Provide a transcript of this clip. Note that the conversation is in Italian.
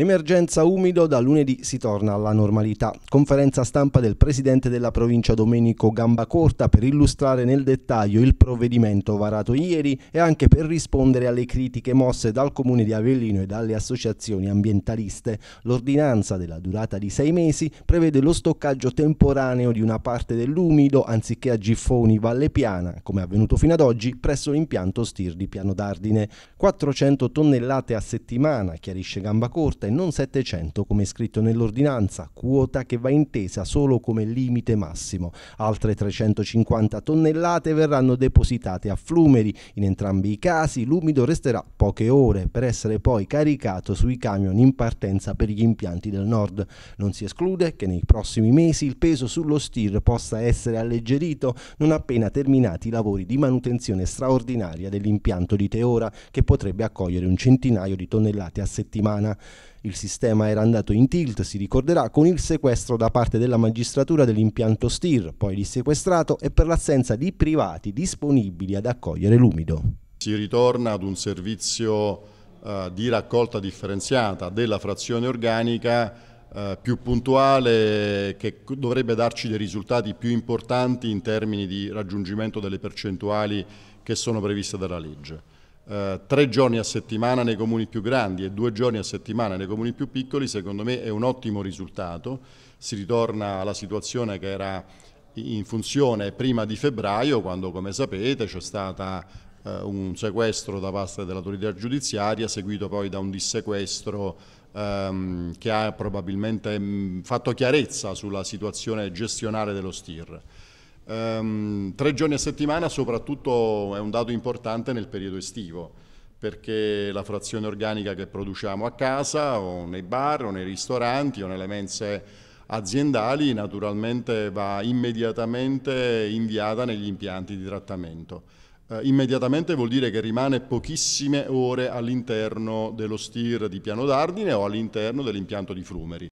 Emergenza umido, da lunedì si torna alla normalità. Conferenza stampa del presidente della provincia Domenico Gambacorta per illustrare nel dettaglio il provvedimento varato ieri e anche per rispondere alle critiche mosse dal comune di Avellino e dalle associazioni ambientaliste. L'ordinanza della durata di sei mesi prevede lo stoccaggio temporaneo di una parte dell'umido anziché a Giffoni Valle Piana, come è avvenuto fino ad oggi presso l'impianto Stir di Piano d'Ardine. 400 tonnellate a settimana, chiarisce Gambacorta non 700 come scritto nell'ordinanza, quota che va intesa solo come limite massimo. Altre 350 tonnellate verranno depositate a Flumeri. In entrambi i casi l'umido resterà poche ore per essere poi caricato sui camion in partenza per gli impianti del nord. Non si esclude che nei prossimi mesi il peso sullo STIR possa essere alleggerito non appena terminati i lavori di manutenzione straordinaria dell'impianto di Teora che potrebbe accogliere un centinaio di tonnellate a settimana. Il sistema era andato in tilt, si ricorderà, con il sequestro da parte della magistratura dell'impianto STIR, poi dissequestrato e per l'assenza di privati disponibili ad accogliere l'umido. Si ritorna ad un servizio eh, di raccolta differenziata della frazione organica eh, più puntuale che dovrebbe darci dei risultati più importanti in termini di raggiungimento delle percentuali che sono previste dalla legge. Eh, tre giorni a settimana nei comuni più grandi e due giorni a settimana nei comuni più piccoli, secondo me è un ottimo risultato. Si ritorna alla situazione che era in funzione prima di febbraio, quando come sapete c'è stata eh, un sequestro da parte dell'autorità giudiziaria, seguito poi da un dissequestro ehm, che ha probabilmente mh, mm, fatto chiarezza sulla situazione gestionale dello STIR. Um, tre giorni a settimana soprattutto è un dato importante nel periodo estivo perché la frazione organica che produciamo a casa o nei bar o nei ristoranti o nelle mense aziendali naturalmente va immediatamente inviata negli impianti di trattamento. Uh, immediatamente vuol dire che rimane pochissime ore all'interno dello STIR di Piano d'Ardine o all'interno dell'impianto di Frumeri.